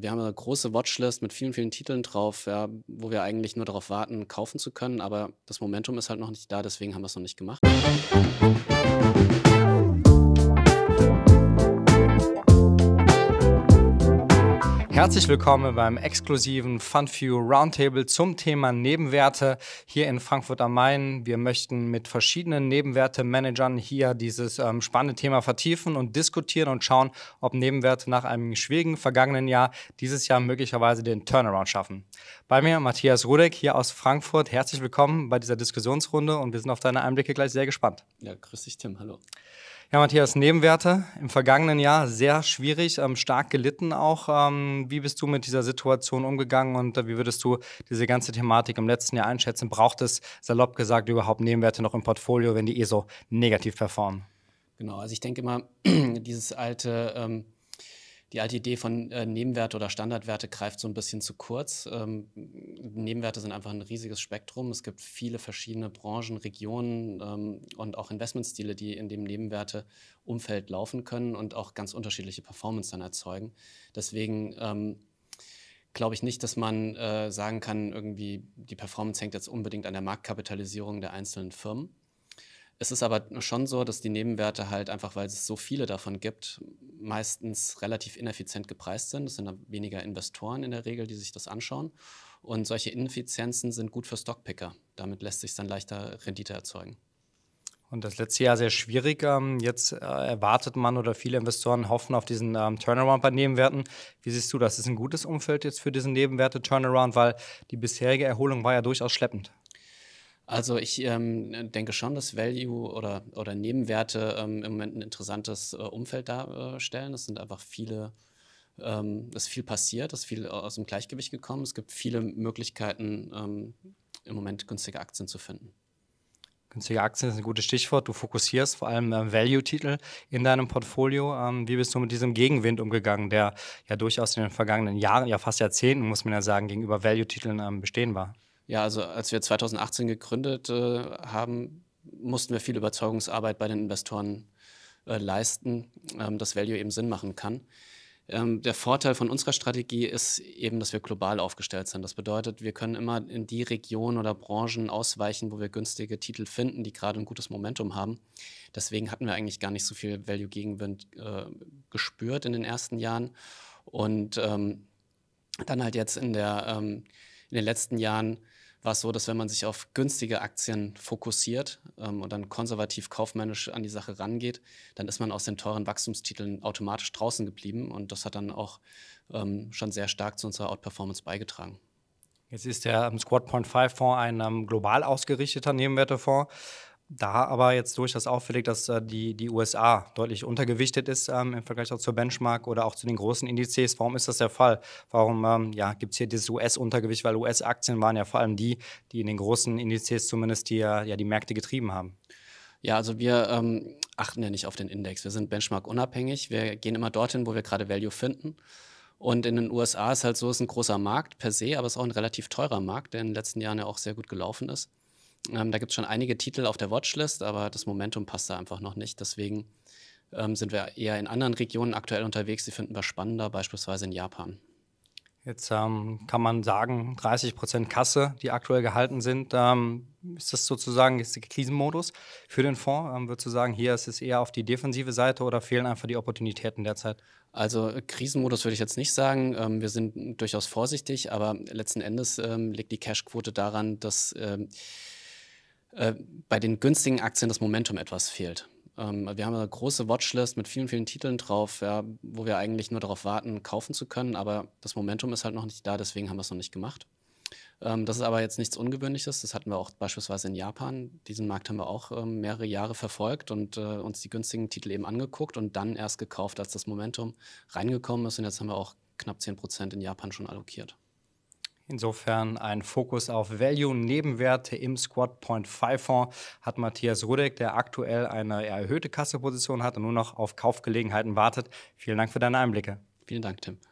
Wir haben eine große Watchlist mit vielen, vielen Titeln drauf, ja, wo wir eigentlich nur darauf warten, kaufen zu können. Aber das Momentum ist halt noch nicht da, deswegen haben wir es noch nicht gemacht. Herzlich willkommen beim exklusiven FunView Roundtable zum Thema Nebenwerte hier in Frankfurt am Main. Wir möchten mit verschiedenen Nebenwertemanagern hier dieses ähm, spannende Thema vertiefen und diskutieren und schauen, ob Nebenwerte nach einem schwierigen vergangenen Jahr dieses Jahr möglicherweise den Turnaround schaffen. Bei mir Matthias Rudek hier aus Frankfurt. Herzlich willkommen bei dieser Diskussionsrunde und wir sind auf deine Einblicke gleich sehr gespannt. Ja, grüß dich, Tim. Hallo. Ja, Matthias, Nebenwerte im vergangenen Jahr sehr schwierig, ähm, stark gelitten auch. Ähm, wie bist du mit dieser Situation umgegangen und äh, wie würdest du diese ganze Thematik im letzten Jahr einschätzen? Braucht es salopp gesagt überhaupt Nebenwerte noch im Portfolio, wenn die eh so negativ performen? Genau, also ich denke immer, dieses alte ähm, die alte Idee von äh, Nebenwerte oder Standardwerte greift so ein bisschen zu kurz. Ähm, Nebenwerte sind einfach ein riesiges Spektrum. Es gibt viele verschiedene Branchen, Regionen ähm, und auch Investmentstile, die in dem Nebenwerteumfeld laufen können und auch ganz unterschiedliche Performance dann erzeugen. Deswegen ähm, glaube ich nicht, dass man äh, sagen kann, irgendwie die Performance hängt jetzt unbedingt an der Marktkapitalisierung der einzelnen Firmen. Es ist aber schon so, dass die Nebenwerte halt einfach, weil es so viele davon gibt, meistens relativ ineffizient gepreist sind. Es sind weniger Investoren in der Regel, die sich das anschauen. Und solche Ineffizienzen sind gut für Stockpicker. Damit lässt sich dann leichter Rendite erzeugen. Und das letzte Jahr sehr schwierig. Ähm, jetzt äh, erwartet man oder viele Investoren hoffen auf diesen ähm, Turnaround bei Nebenwerten. Wie siehst du das? Ist ein gutes Umfeld jetzt für diesen Nebenwerte-Turnaround, weil die bisherige Erholung war ja durchaus schleppend. Also ich ähm, denke schon, dass Value oder, oder Nebenwerte ähm, im Moment ein interessantes äh, Umfeld darstellen. Es sind einfach viele, ähm, es ist viel passiert, es ist viel äh, aus dem Gleichgewicht gekommen. Es gibt viele Möglichkeiten, ähm, im Moment günstige Aktien zu finden. Günstige Aktien ist ein gutes Stichwort. Du fokussierst vor allem ähm, Value-Titel in deinem Portfolio. Ähm, wie bist du mit diesem Gegenwind umgegangen, der ja durchaus in den vergangenen Jahren, ja fast Jahrzehnten, muss man ja sagen, gegenüber Value-Titeln ähm, bestehen war? Ja, also als wir 2018 gegründet äh, haben, mussten wir viel Überzeugungsarbeit bei den Investoren äh, leisten, ähm, dass Value eben Sinn machen kann. Ähm, der Vorteil von unserer Strategie ist eben, dass wir global aufgestellt sind. Das bedeutet, wir können immer in die Regionen oder Branchen ausweichen, wo wir günstige Titel finden, die gerade ein gutes Momentum haben. Deswegen hatten wir eigentlich gar nicht so viel Value-Gegenwind äh, gespürt in den ersten Jahren. Und ähm, dann halt jetzt in, der, ähm, in den letzten Jahren war es so, dass wenn man sich auf günstige Aktien fokussiert ähm, und dann konservativ kaufmännisch an die Sache rangeht, dann ist man aus den teuren Wachstumstiteln automatisch draußen geblieben und das hat dann auch ähm, schon sehr stark zu unserer Outperformance beigetragen. Jetzt ist der ähm, Squad.5 Fonds ein ähm, global ausgerichteter Nebenwertefonds. Da aber jetzt durchaus auffällig, dass äh, die, die USA deutlich untergewichtet ist ähm, im Vergleich auch zur Benchmark oder auch zu den großen Indizes. Warum ist das der Fall? Warum ähm, ja, gibt es hier dieses US-Untergewicht? Weil US-Aktien waren ja vor allem die, die in den großen Indizes zumindest die, äh, ja, die Märkte getrieben haben. Ja, also wir ähm, achten ja nicht auf den Index. Wir sind benchmark-unabhängig. Wir gehen immer dorthin, wo wir gerade Value finden. Und in den USA ist halt so, es ist ein großer Markt per se, aber es ist auch ein relativ teurer Markt, der in den letzten Jahren ja auch sehr gut gelaufen ist. Ähm, da gibt es schon einige Titel auf der Watchlist, aber das Momentum passt da einfach noch nicht. Deswegen ähm, sind wir eher in anderen Regionen aktuell unterwegs. Die finden wir spannender, beispielsweise in Japan. Jetzt ähm, kann man sagen, 30 Prozent Kasse, die aktuell gehalten sind. Ähm, ist das sozusagen ist der Krisenmodus für den Fonds? Ähm, würdest du sagen, hier ist es eher auf die defensive Seite oder fehlen einfach die Opportunitäten derzeit? Also Krisenmodus würde ich jetzt nicht sagen. Ähm, wir sind durchaus vorsichtig, aber letzten Endes ähm, liegt die Cashquote daran, dass ähm, äh, bei den günstigen Aktien das Momentum etwas fehlt. Ähm, wir haben eine große Watchlist mit vielen, vielen Titeln drauf, ja, wo wir eigentlich nur darauf warten, kaufen zu können, aber das Momentum ist halt noch nicht da, deswegen haben wir es noch nicht gemacht. Ähm, das ist aber jetzt nichts Ungewöhnliches. Das hatten wir auch beispielsweise in Japan. Diesen Markt haben wir auch ähm, mehrere Jahre verfolgt und äh, uns die günstigen Titel eben angeguckt und dann erst gekauft, als das Momentum reingekommen ist. Und jetzt haben wir auch knapp 10 in Japan schon allokiert. Insofern ein Fokus auf Value-Nebenwerte im Squad Point 5 Fonds hat Matthias Rudek, der aktuell eine erhöhte Kasseposition hat und nur noch auf Kaufgelegenheiten wartet. Vielen Dank für deine Einblicke. Vielen Dank, Tim.